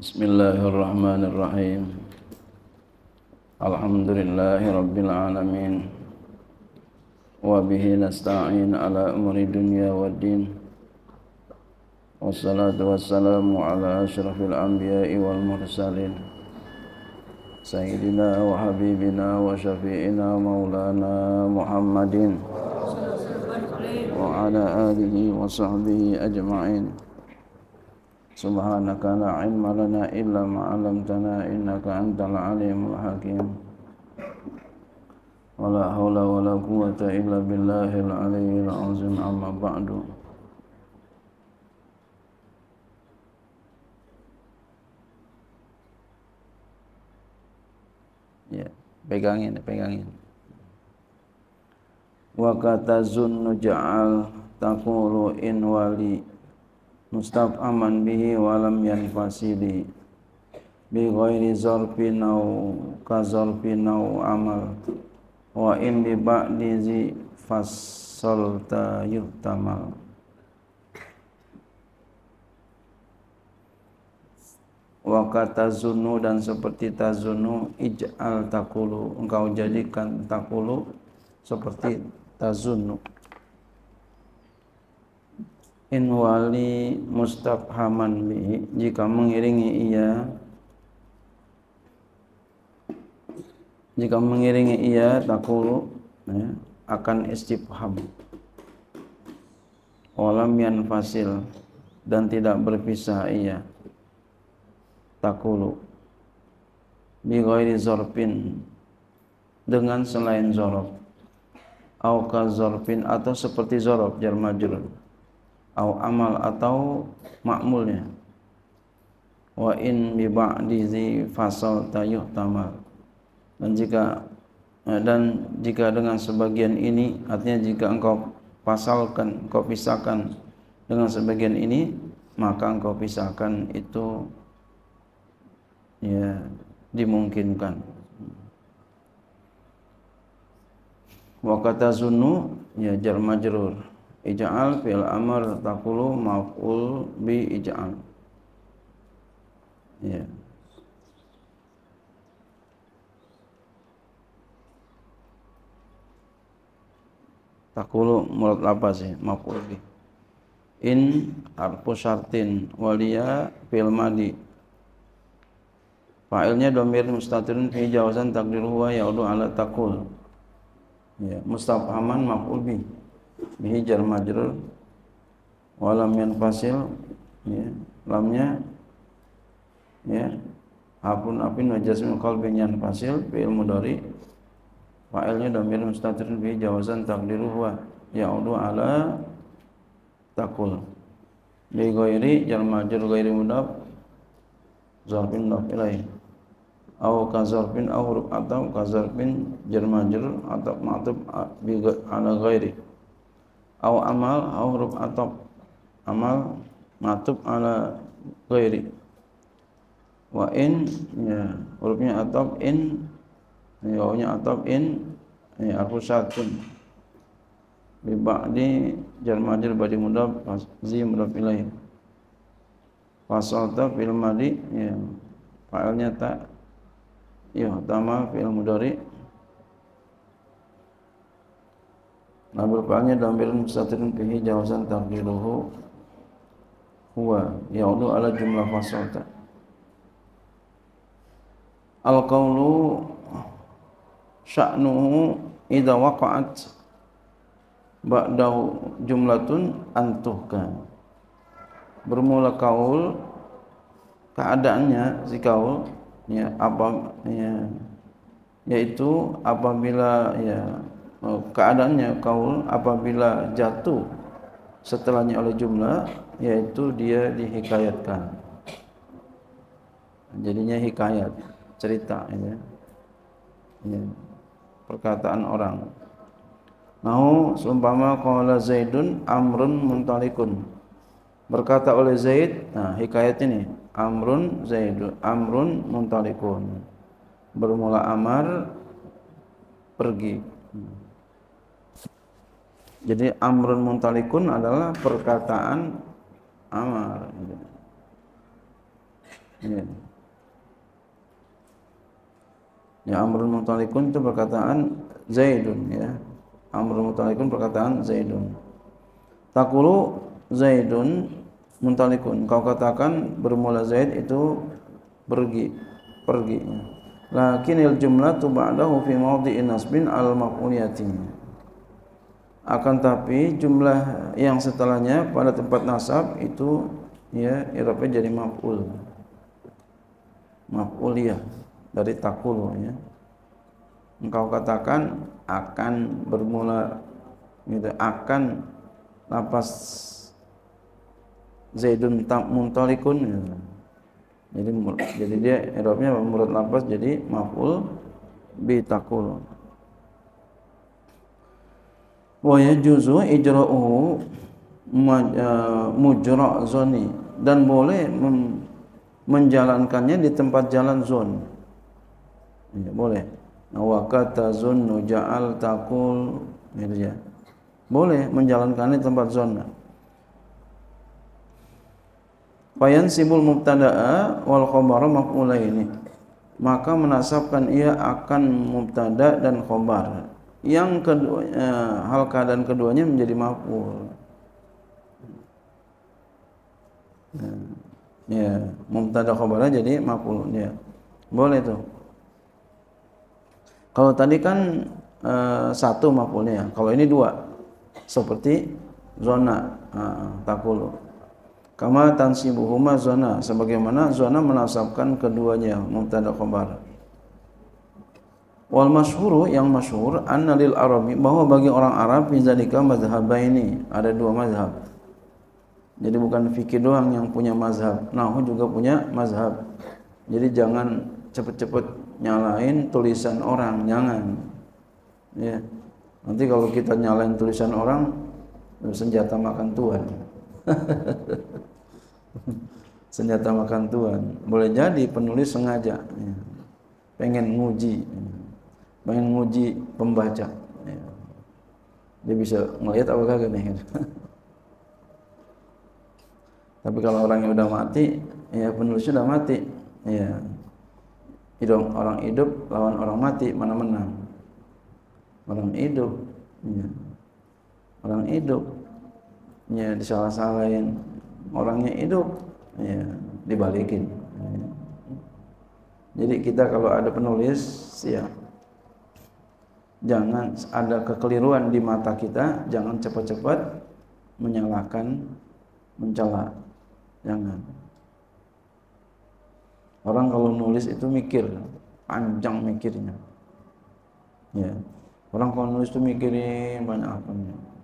بسم الله الرحمن الرحيم الحمد لله رب العالمين وبه نستعين على أمر الدنيا والدين والصلاة والسلام على أشرف الأنبياء والمرسلين سيدنا وحبيبنا وشفيعنا مولانا محمد وعلى آله وصحبه أجمعين سبحانك لا علم لنا إلا ما علمتنا إنك أنت العليم الحكيم ولا حول ولا قوة إلا بالله العلي العظيم أما بعد ya pegangin pegangin wa kata zunnu ja'al taqulu in wali aman bihi walam fasidi bi ghairi zarfin aw ka zarfin amal wa in bi ba'di zi fassalta yuhtamal wa kata zunu dan seperti tazunu ij'al takulu engkau jadikan takulu seperti tazunu in wali mustafhaman bi jika mengiringi ia jika mengiringi ia takulu ya, akan istifham walam fasil dan tidak berpisah ia takulu bi ghairi zorpin dengan selain zorob au ka zorpin atau seperti zorob jar majrur au amal atau makmulnya wa in bi zi fasal yuhtamal dan jika eh, dan jika dengan sebagian ini artinya jika engkau pasalkan engkau pisahkan dengan sebagian ini maka engkau pisahkan itu ya dimungkinkan wa kata zunnu ya jar majrur ija'al fil amr taqulu maf'ul bi ija'al iya. ya yeah. takulu mulut apa sih maf'ul bi in harfu syartin waliya fil madi fa'ilnya domir mustatirun fi jawazan takdir huwa yaudu ala takul ya mustafhaman maf'ul bi bihi jar majrur wa lam yanfasil ya lamnya ya apun apin wa jasmin qalbin yanfasil fi'il mudhari fa'ilnya dhamir mustatir bihi jawazan taqdiru huwa ya'udu ala takul bi ghairi jar majrur ghairi mudhaf zarfin mudhaf ilaih au kazarfin au huruf atau kazarfin jar majrur atau ma'tub bi ala ghairi au amal au huruf atop amal matub ala ghairi wa in ya hurufnya atop in ya hurufnya atop in ya arfusatun bi ba'di jar majrur badi mudhaf zi mudhaf ilaih fasalta fil ya fa'ilnya tak ya tama filmudari Nabi panggil dalam bilan pesantren kini jawasan takdiruhu huwa ya Allah ala jumlah fasolta Al qaulu sya'nuhu idza waqa'at ba'da jumlatun antuhkan. Bermula kaul keadaannya si kaul ya apa ya yaitu apabila ya Oh, keadaannya kaul apabila jatuh setelahnya oleh jumlah yaitu dia dihikayatkan jadinya hikayat cerita ya. ya. perkataan orang nahu sumpama qala zaidun amrun muntalikun berkata oleh zaid nah hikayat ini amrun zaidun amrun muntalikun bermula amar pergi Jadi amrun muntalikun adalah perkataan amar. Iya. Ya. amrun muntalikun itu perkataan Zaidun ya. Amrun muntalikun perkataan Zaidun. Takulu Zaidun muntalikun. Kau katakan bermula Zaid itu pergi, pergi. il jumlah tu ba'dahu fi mawdi'in nasbin al-maf'uliyatihi akan tapi jumlah yang setelahnya pada tempat nasab itu ya irobnya jadi maf'ul maf'ul ya dari takul ya engkau katakan akan bermula gitu akan lapas zaidun tak muntalikun gitu. jadi jadi dia irobnya menurut lapas jadi maf'ul bi takul wa yajuzu ijra'u eh, mujra zoni dan boleh menjalankannya di tempat jalan zon ya, boleh wa kata zunnu ja'al takul mirja ya, boleh menjalankannya di tempat zon Bayan simbol mubtada'a wal khobar maf'ulaini maka menasabkan ia akan mubtada dan khobar yang kedua hal keadaan keduanya menjadi maf'ul. Ya, ya. mubtada khabarnya jadi maf'ul ya. Boleh tuh. Kalau tadi kan e, satu maf'ulnya, kalau ini dua. Seperti zona eh, takulu. Kama tansibuhuma zona sebagaimana zona menasabkan keduanya mubtada khabar. Wal masyhur yang masyhur anna lil arabi bahwa bagi orang Arab mazhab ini ada dua mazhab. Jadi bukan fikih doang yang punya mazhab. Nahu juga punya mazhab. Jadi jangan cepet-cepet nyalain tulisan orang, jangan. Ya. Nanti kalau kita nyalain tulisan orang senjata makan tuhan. senjata makan tuhan. Boleh jadi penulis sengaja ya. pengen nguji. Ya pengen nguji pembaca ya. dia bisa ngelihat apa kagak nih gitu. tapi kalau orang yang udah mati ya penulisnya udah mati ya hidup orang hidup lawan orang mati mana menang orang hidup ya. orang hidup ya disalah-salahin orangnya hidup ya dibalikin ya. jadi kita kalau ada penulis ya jangan ada kekeliruan di mata kita, jangan cepat-cepat menyalahkan, mencela. Jangan. Orang kalau nulis itu mikir, panjang mikirnya. Ya. Orang kalau nulis itu mikirin banyak apa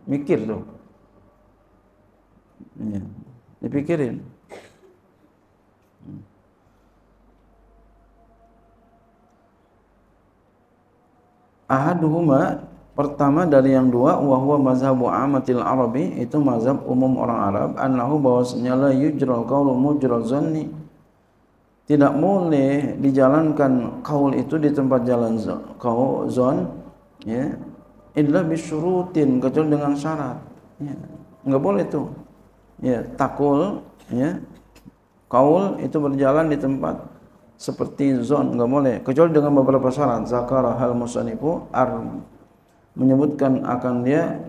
Mikir tuh. Ya. Dipikirin. ahaduhuma pertama dari yang dua wahwa mazhabu amatil arabi itu mazhab umum orang Arab annahu bahwasanya la yujra qawlu mujra zanni tidak boleh dijalankan kaul itu di tempat jalan kaul zon ya illa bisyurutin kecuali dengan syarat ya enggak boleh tuh ya takul ya kaul itu berjalan di tempat seperti zon nggak boleh kecuali dengan beberapa syarat zakara hal musannifu ar menyebutkan akan dia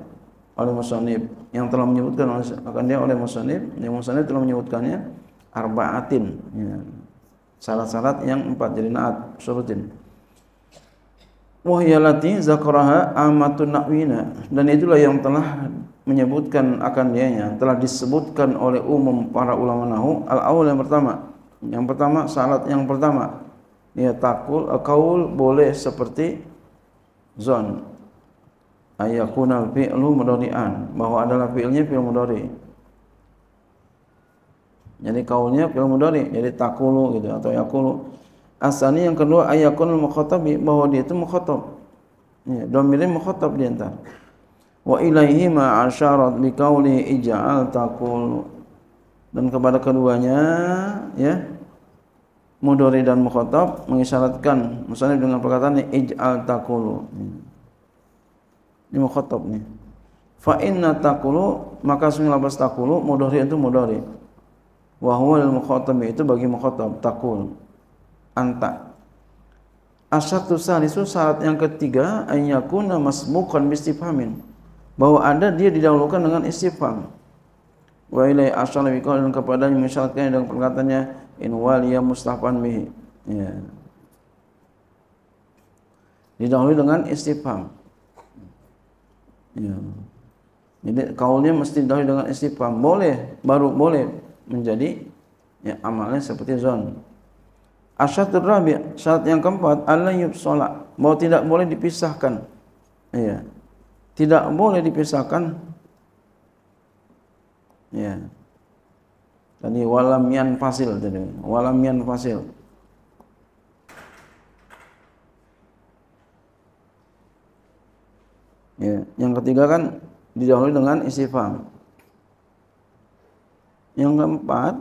oleh musanib yang telah menyebutkan akan dia oleh musanib yang musanib telah menyebutkannya arbaatin ya. syarat-syarat yang empat jadi naat syaratin wahyalati zakaraha amatun nakwina dan itulah yang telah menyebutkan akan dianya telah disebutkan oleh umum para ulama nahu al awal yang pertama Yang pertama, salat yang pertama. Ya takul, kaul boleh seperti zon. Ayakunal fi'lu mudari'an. bahwa adalah fi'lnya fi'l mudari. Jadi kaulnya fi'l mudari. Jadi takulu gitu. Atau yakulu. asalnya yang kedua, ayakunal mukhatabi. bahwa dia itu mukhatab. Ya, domirin mukhatab diantar. Wa ilaihi ma asharat bi kauli ijal takul. dan kepada keduanya ya mudori dan mukhatab mengisyaratkan misalnya dengan perkataan ij'al takulu ini mukhatab nih fa inna takulu maka sungai lapas takulu mudori itu mudori wa huwa lil mukhatab itu bagi mukhatab takul anta asyatu salisu syarat yang ketiga ayyakuna masmukan bistifhamin bahwa ada dia didahulukan dengan istifham wa ilai asal wikol dan kepadanya mengisyaratkan dengan perkataannya in waliya mustafan bihi ya. didahului dengan istifham ya. jadi kaulnya mesti didahului dengan istifham boleh baru boleh menjadi ya, amalnya seperti zon asyatur rabi syarat yang keempat Allah yub yubsola bahwa tidak boleh dipisahkan ya. tidak boleh dipisahkan Ya. Tadi walam yan fasil tadi. Walam yan fasil. Ya. Yang ketiga kan didahului dengan istifham. Yang keempat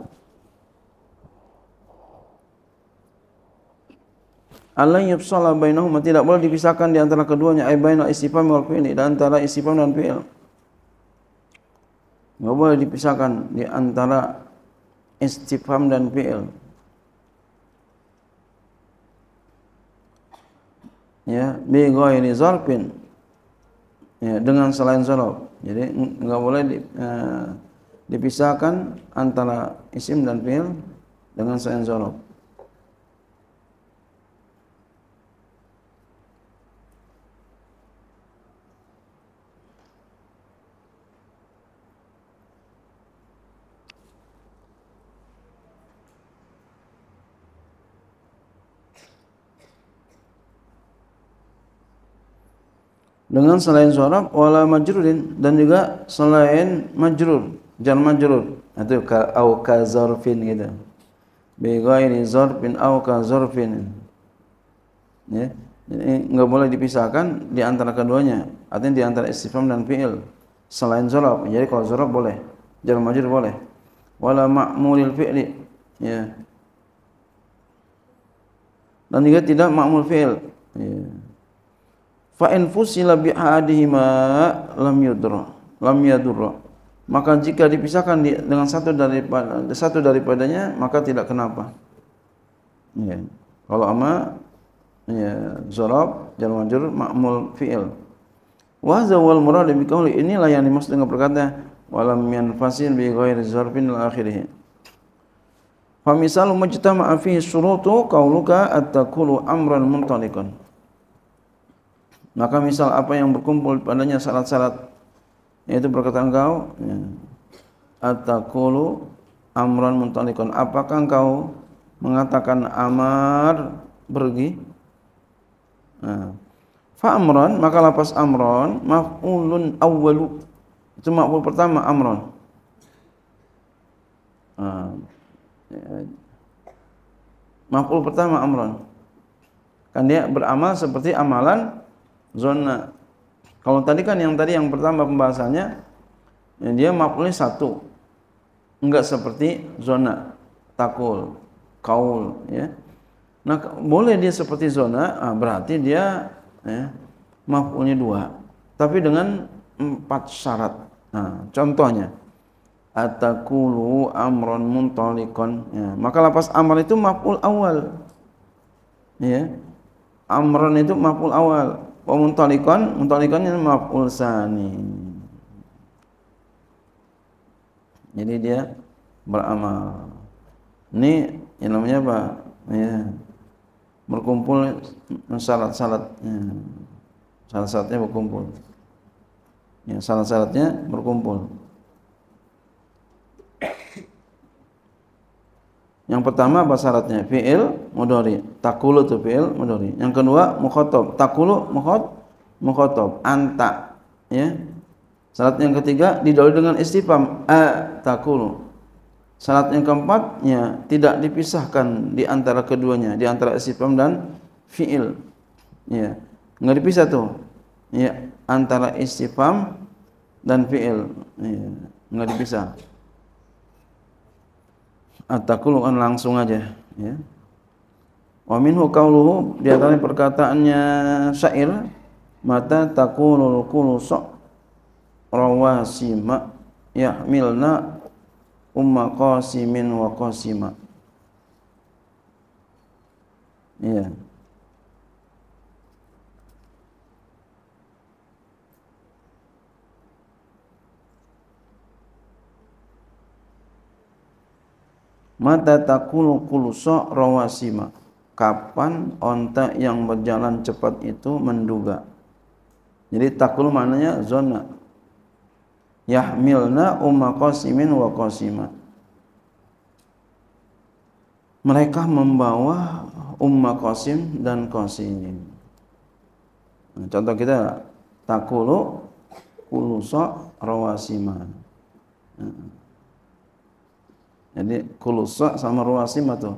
Allah yubsala bainahuma tidak boleh dipisahkan di antara keduanya ay bainal istifham melalui fi'li dan antara istifham dan fi'il. Nggak boleh dipisahkan di antara istifham dan fi'il. Ya, bi ghairi zarfin. Ya, dengan selain zarf. Jadi nggak boleh di, eh, dipisahkan antara isim dan fi'il dengan selain zarf. dengan selain suara wala majrurin dan juga selain majrur jar majrur itu ka au ka zarfin gitu bi ghairi zarfin au ka zarfin ya jadi enggak boleh dipisahkan di antara keduanya artinya di antara istifham dan fiil selain zarf jadi kalau zarf boleh jar majrur boleh wala ma'mulil fi'li ya dan juga tidak ma'mul fi'il ya fa in fusila bi ahadihima lam yudra lam yadurra maka jika dipisahkan dengan satu daripada satu daripadanya maka tidak kenapa ya kalau ama ya zarab jar majrur ma'mul fi'il wa zawal murad bi qawli inilah yang dimaksud dengan perkataan walam yanfasil bi ghairi zarfin ila akhirih fa misalu majtama'a fihi syurutu qawluka at-takulu amran muntaliqan maka misal apa yang berkumpul padanya syarat-syarat yaitu berkata engkau ya. Atakulu amran muntalikon. Apakah engkau mengatakan amar pergi? Nah. Fa amran maka lapas amran maf'ulun awwalu. Itu maf'ul pertama amran. Nah. Ya. Maf'ul pertama amran. Kan dia beramal seperti amalan Zona, Kalau tadi kan yang tadi yang pertama pembahasannya ya dia maf'ulnya satu. Enggak seperti zona takul, kaul ya. Nah, boleh dia seperti zona, ah, berarti dia ya, maf'ulnya dua, tapi dengan empat syarat. Nah, contohnya atakulu amron muntolikon. Ya, maka lapas amal itu maf'ul awal. Ya. Amron itu maf'ul awal wa muntalikon muntalikon yang maf'ul sani jadi dia beramal ini yang namanya apa ya berkumpul salat-salat ya. salat berkumpul ya salat-salatnya berkumpul yang pertama apa syaratnya fi'il mudhari takulu tu fi'il mudhari yang kedua mukhatab takulu mukhat mukhatab anta ya syarat yang ketiga didahului dengan istifham a eh, takulu syarat yang keempat ya tidak dipisahkan di antara keduanya di antara istifham dan fi'il ya enggak dipisah tuh ya antara istifham dan fi'il ya enggak dipisah atakulu kan langsung aja ya Wamin hukauluhu qauluhu di antara perkataannya syair mata takunul kunusa rawasima yahmilna umma qasimin wa qasima. Iya. Mata takunu kulusa rawasima kapan onta yang berjalan cepat itu menduga. Jadi takul mananya zona. Yahmilna umma qasimin wa qasima. Mereka membawa umma qasim dan qasimin. Nah, contoh kita takulu kulusa rawasima. Nah. Jadi kulusa sama rawasima tuh.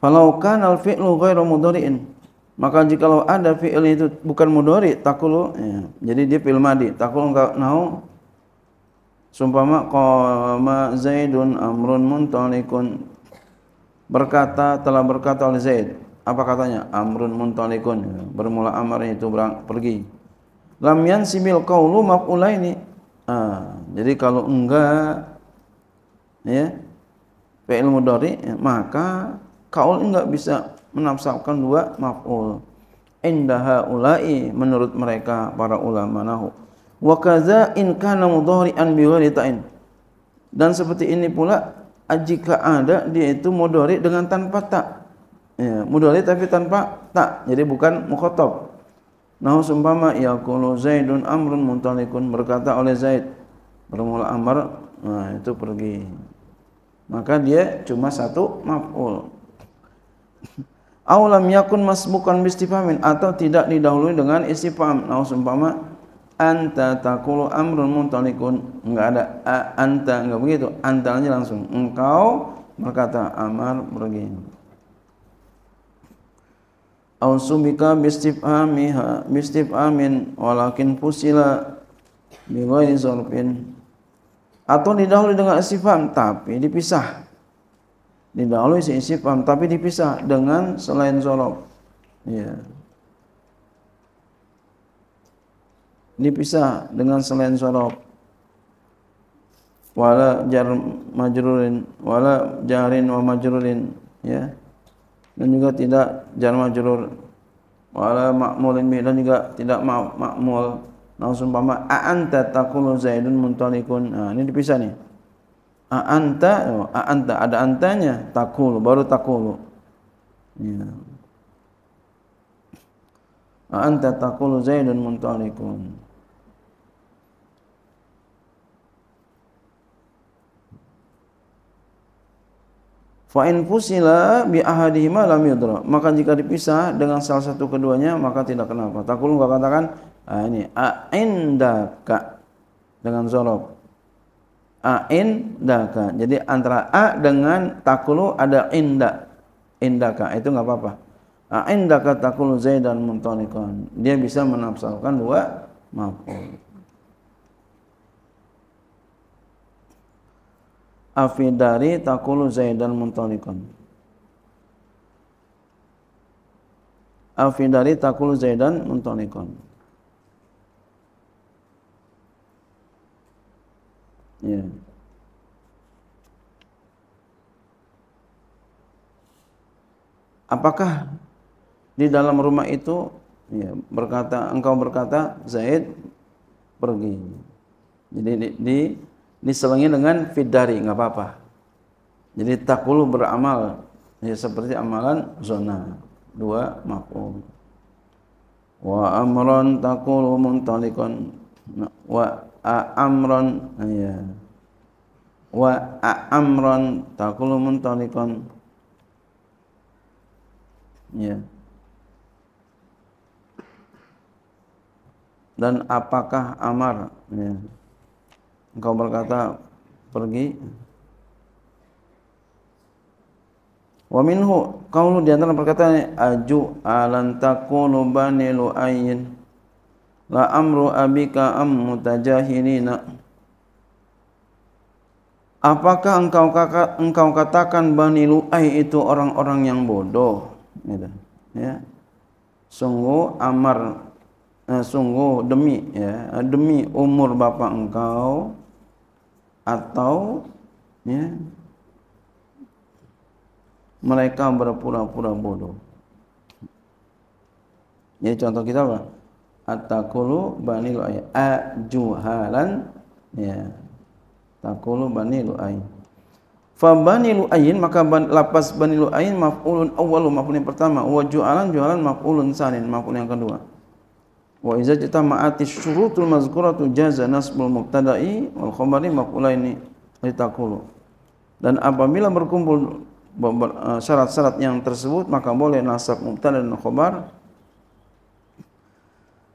Falaukan al-fi'lu ghairu mudhari'in. Maka lo ada fi'il itu bukan mudhari, takulu ya. Jadi dia fi'il madi. Takulu engkau nau sumpama qama Zaidun amrun muntalikun. Berkata telah berkata oleh Zaid. Apa katanya? Amrun muntalikun. Bermula amar itu berang, pergi. Lam yansibil qaulu maf'ulaini. Ah, jadi kalau enggak ya fi'il mudhari ya, maka kaul nggak bisa menafsirkan dua maf'ul indaha ulai menurut mereka para ulama nahu wa kaza in kana mudhari'an bi ta'in dan seperti ini pula jika ada dia itu mudhari dengan tanpa tak ya, mudhari tapi tanpa tak jadi bukan mukhotob nah seumpama yaqulu zaidun amrun muntalikun berkata oleh zaid bermula amr nah itu pergi maka dia cuma satu maf'ul Aulam yakun masbukan bistifamin atau tidak didahului dengan istifam. Nah, seumpama anta takulu amrun muntalikun enggak ada a, anta enggak begitu anta aja langsung engkau berkata amar pergi au subika bistifamiha bistifamin walakin pusila bi ghairi atau didahului dengan istifam tapi dipisah didahului seisifan tapi dipisah dengan selain zorob ya dipisah dengan selain zorob wala jar majrurin wala jarin wa majrurin ya dan juga tidak jar majrur wala ma'mulin bi dan juga tidak ma makmul nah umpama a anta taqulu zaidun muntalikun nah ini dipisah nih anta, oh, a anta, ada antanya takul, baru takul ya anta takul zaidun muntalikun Fa in fusila bi ahadihima lam yudra. Maka jika dipisah dengan salah satu keduanya maka tidak kenapa. Takul enggak katakan ah, ini a indaka dengan zorob a'in daka. Jadi antara a dengan takulu ada inda. Indaka itu nggak apa-apa. A'in daka takulu Zaidan muntonikon. Dia bisa menafsalkan dua maf'ul. Afidari takulu Zaidan muntonikon. Afidari takulu Zaidan muntonikon. Ya. Apakah di dalam rumah itu ya, berkata engkau berkata Zaid pergi. Jadi di, di diselingi dengan fidari nggak apa-apa. Jadi takulu beramal ya seperti amalan zona dua makum. Wa amron takulu muntalikon wa amron ya wa amron takulu muntalikon ya dan apakah amar ya engkau berkata pergi wa minhu qawlu di antara perkataan aju alantakunu banilu ayin La amru abika am mutajahilina. Apakah engkau kata, engkau katakan Bani Lu'ai itu orang-orang yang bodoh? Gitu. Ya. Sungguh amar eh, sungguh demi ya, demi umur bapa engkau atau ya, mereka berpura-pura bodoh. Ya contoh kita apa? atakulu bani lu'ay ajuhalan ya takulu bani lu'ay fa bani lu'ayin maka ban, lapas bani lu'ayin maf'ulun awwalu maf'ul yang pertama wa juhalan juhalan maf'ulun sanin maf'ul yang kedua wa iza ma'ati syurutul mazkuratu jaza nasbul muqtada'i wal khabari maf'ulaini litakulu dan apabila berkumpul syarat-syarat yang tersebut maka boleh nasab mubtada dan khabar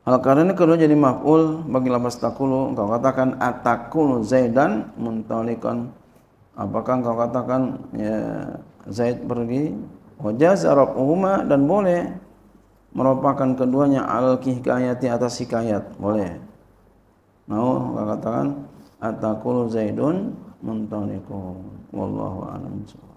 Hal karena kedua jadi maf'ul bagi lafaz takulu engkau katakan atakulu Zaidan muntalikan. Apakah engkau katakan ya Zaid pergi? Wajaz rafuhuma dan boleh merupakan keduanya al kihkayati atas hikayat boleh. Mau engkau katakan atakulu Zaidun muntaliqun. Wallahu a'lam.